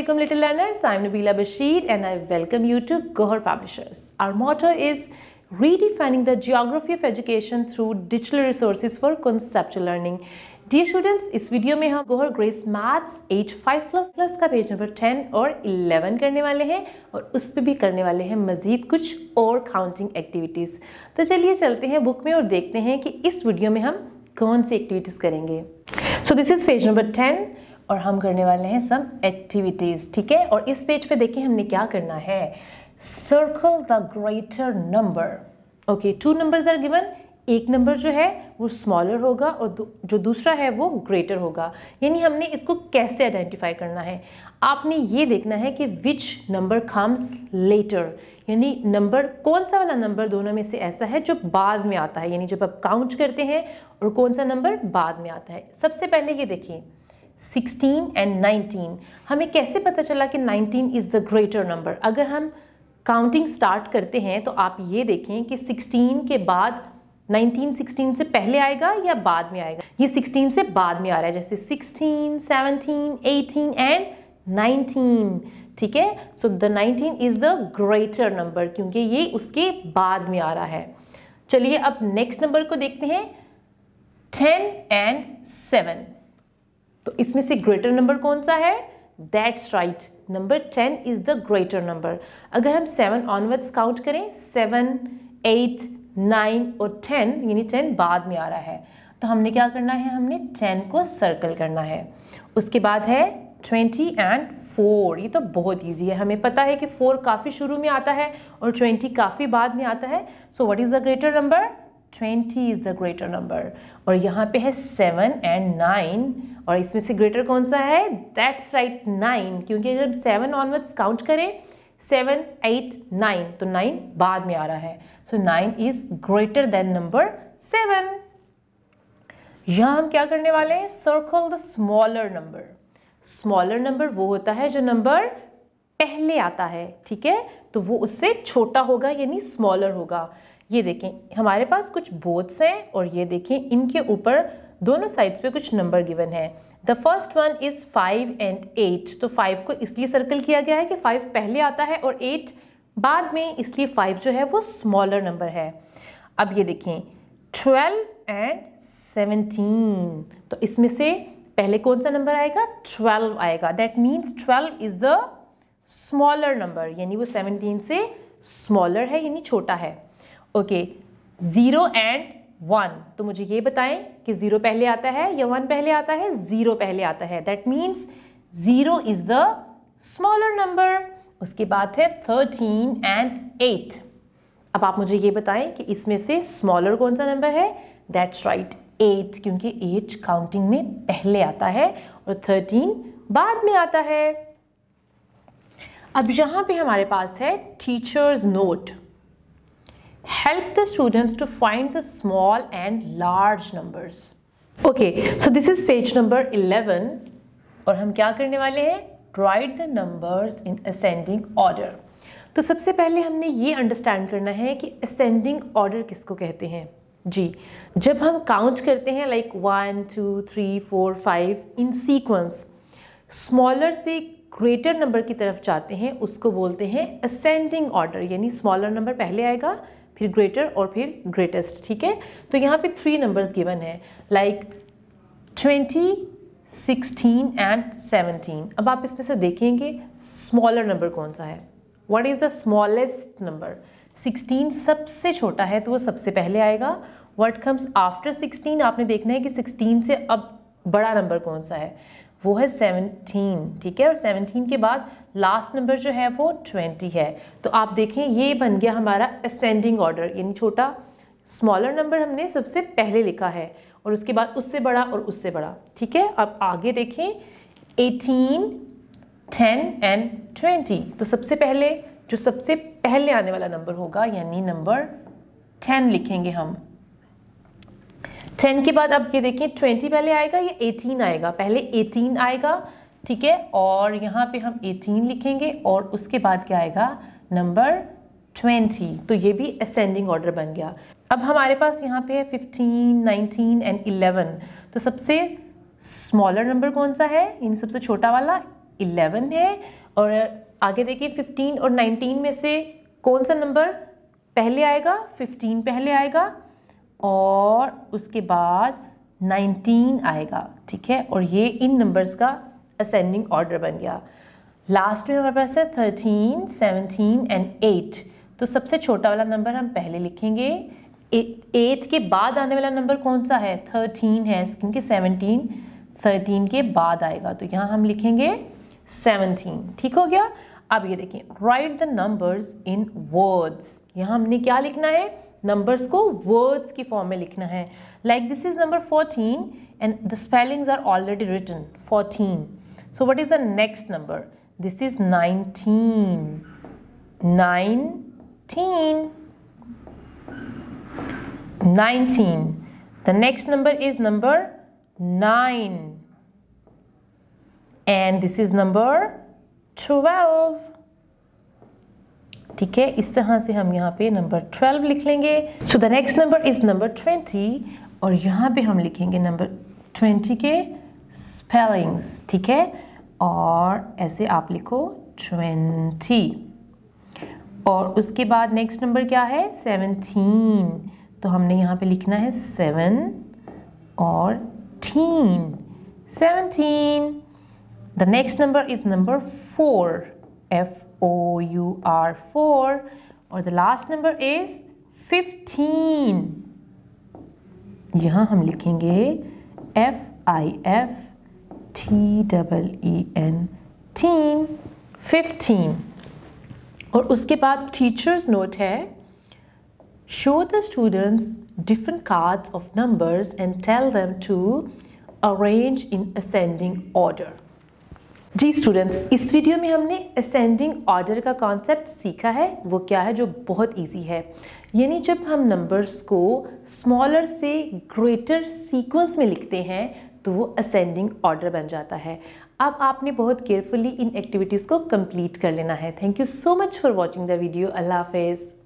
Assalamualaikum little learners, I'm Nabila Bashir and I welcome you to Gohar Publishers. Our motto is redefining the geography of education through digital resources for conceptual learning. Dear students इस video में हम Gohar grace maths age five plus plus का page number ten और eleven करने वाले हैं और उस पर भी करने वाले हैं मज़ीद कुछ और काउंटिंग एक्टिविटीज़ तो चलिए चलते हैं बुक में और देखते हैं कि इस वीडियो में हम कौन सी एक्टिविटीज़ करेंगे so this is page number ten और हम करने वाले हैं सब एक्टिविटीज़ ठीक है और इस पेज पे देखिए हमने क्या करना है circle the greater number okay two numbers are given एक नंबर जो है वो स्मॉलर होगा और जो दूसरा है वो ग्रेटर होगा यानी हमने इसको कैसे आइडेंटिफाई करना है आपने ये देखना है कि विच नंबर कम्स लेटर यानी नंबर कौन सा वाला नंबर दोनों में से ऐसा है जो बाद में आता है यानी जब आप काउंट करते हैं और कौन सा नंबर बाद में आता है सबसे पहले ये देखिए सिक्सटीन एंड नाइनटीन हमें कैसे पता चला कि nineteen is the greater number अगर हम काउंटिंग स्टार्ट करते हैं तो आप ये देखें कि सिक्सटीन के बाद नाइनटीन सिक्सटीन से पहले आएगा या बाद में आएगा ये सिक्सटीन से बाद में आ रहा है जैसे sixteen seventeen eighteen and nineteen ठीक है so the nineteen is the greater number क्योंकि ये उसके बाद में आ रहा है चलिए अब नेक्स्ट नंबर को देखते हैं टेन एंड सेवन तो इसमें से ग्रेटर नंबर कौन सा है that's right number ten is the greater number अगर हम सेवन ऑनवर्ड्स काउंट करें सेवन एट नाइन और टेन यानी टेन बाद में आ रहा है तो हमने क्या करना है हमने टेन को सर्कल करना है उसके बाद है ट्वेंटी एंड फोर ये तो बहुत इजी है हमें पता है कि फोर काफ़ी शुरू में आता है और ट्वेंटी काफ़ी बाद में आता है so what is the greater number twenty is the greater number और यहाँ पे है सेवन एंड नाइन और इसमें से ग्रेटर कौन सा है दैट्स राइट नाइन क्योंकि अगर हम सेवन ऑनवर्ड्स काउंट करें सेवन एट नाइन तो नाइन बाद में आ रहा है so nine is greater than number seven यहाँ हम क्या करने वाले हैं circle the smaller number smaller number वो होता है जो नंबर पहले आता है ठीक है तो वो उससे छोटा होगा यानी स्मॉलर होगा ये देखें हमारे पास कुछ बोर्ड्स हैं और ये देखें इनके ऊपर दोनों साइड्स पे कुछ नंबर गिवन है the first one is five and eight तो फाइव को इसलिए सर्कल किया गया है कि फाइव पहले आता है और एट बाद में इसलिए फाइव जो है वो स्मॉलर नंबर है अब ये देखें ट्वेल्व एंड सेवनटीन तो इसमें से पहले कौन सा नंबर आएगा ट्वेल्व आएगा that means twelve is the smaller number यानी वो सेवनटीन से स्मॉलर है यानी छोटा है ओके ज़ीरो एंड वन तो मुझे ये बताएं कि ज़ीरो पहले आता है या वन पहले आता है ज़ीरो पहले आता है that means zero is the smaller number उसके बाद है थर्टीन एंड एट अब आप मुझे ये बताएं कि इसमें से स्मॉलर कौन सा नंबर है दैट्स राइट एट क्योंकि एट काउंटिंग में पहले आता है और थर्टीन बाद में आता है अब यहाँ पे हमारे पास है teacher's note help the students to find the small and large numbers. Okay, so this is page number 11 और हम क्या करने वाले हैं write the numbers in ascending order तो सबसे पहले हमने ये अंडरस्टैंड करना है कि असेंडिंग ऑर्डर किसको कहते हैं जी जब हम काउंट करते हैं like one two three four five in sequence smaller से ग्रेटर नंबर की तरफ जाते हैं उसको बोलते हैं असेंडिंग ऑर्डर यानी स्मॉलर नंबर पहले आएगा फिर ग्रेटर और फिर ग्रेटेस्ट ठीक है तो यहाँ पे थ्री नंबर्स गिवन है like twenty sixteen and seventeen अब आप इसमें से देखेंगे स्मॉलर नंबर कौन सा है what is the smallest number sixteen सबसे छोटा है तो वो सबसे पहले आएगा वट कम्स आफ्टर सिक्सटीन आपने देखना है कि सिक्सटीन से अब बड़ा नंबर कौन सा है वो है सेवनटीन ठीक है और सेवनटीन के बाद लास्ट नंबर जो है वो ट्वेंटी है तो आप देखें ये बन गया हमारा असेंडिंग ऑर्डर यानी छोटा स्मॉलर नंबर हमने सबसे पहले लिखा है और उसके बाद उससे बड़ा और उससे बड़ा ठीक है अब आगे देखें एटीन टेन एंड ट्वेंटी तो सबसे पहले जो सबसे पहले आने वाला नंबर होगा यानी नंबर टेन लिखेंगे हम टेन के बाद अब ये देखिए ट्वेंटी पहले आएगा या एटीन आएगा पहले एटीन आएगा ठीक है और यहाँ पे हम एटीन लिखेंगे और उसके बाद क्या आएगा नंबर ट्वेंटी तो ये भी असेंडिंग ऑर्डर बन गया अब हमारे पास यहाँ पे है फिफ्टीन नाइनटीन एंड इलेवन तो सबसे स्मॉलर नंबर कौन सा है इन सबसे छोटा वाला इलेवन है और आगे देखिए फिफ्टीन और नाइनटीन में से कौन सा नंबर पहले आएगा फिफ्टीन पहले आएगा और उसके बाद 19 आएगा ठीक है और ये इन नंबर्स का असेंडिंग ऑर्डर बन गया लास्ट में हमारे पास है थर्टीन सेवनटीन एंड एट तो सबसे छोटा वाला नंबर हम पहले लिखेंगे एट के बाद आने वाला नंबर कौन सा है थर्टीन है क्योंकि सेवनटीन थर्टीन के बाद आएगा तो यहाँ हम लिखेंगे सेवनटीन ठीक हो गया अब ये देखिए write the numbers in words यहाँ हमने क्या लिखना है नंबर्स को वर्ड्स की फॉर्म में लिखना है like this is number fourteen and the spellings are already written fourteen so what is the next number this is nineteen nineteen nineteen the next number is number nine and this is number twelve ठीक है इस तरह से हम यहाँ पे number twelve लिख लेंगे so the next number is number twenty और यहाँ पे हम लिखेंगे नंबर ट्वेंटी के स्पेलिंग्स ठीक है और ऐसे आप लिखो ट्वेंटी और उसके बाद नेक्स्ट नंबर क्या है सेवनटीन तो हमने यहाँ पे लिखना है सेवन और teen seventeen the next number is number four F O U R 4 or the last number is 15 यहाँ हम लिखेंगे F I F T double 15 और उसके बाद teacher's note है show the students different cards of numbers and tell them to arrange in ascending order जी students इस video में हमने असेंडिंग ऑर्डर का कॉन्सेप्ट सीखा है वो क्या है जो बहुत इजी है यानी जब हम नंबर्स को स्मॉलर से ग्रेटर सीक्वेंस में लिखते हैं तो वो असेंडिंग ऑर्डर बन जाता है अब आपने बहुत केयरफुली इन एक्टिविटीज़ को कंप्लीट कर लेना है thank you so much for watching the video अल्लाह हाफिज़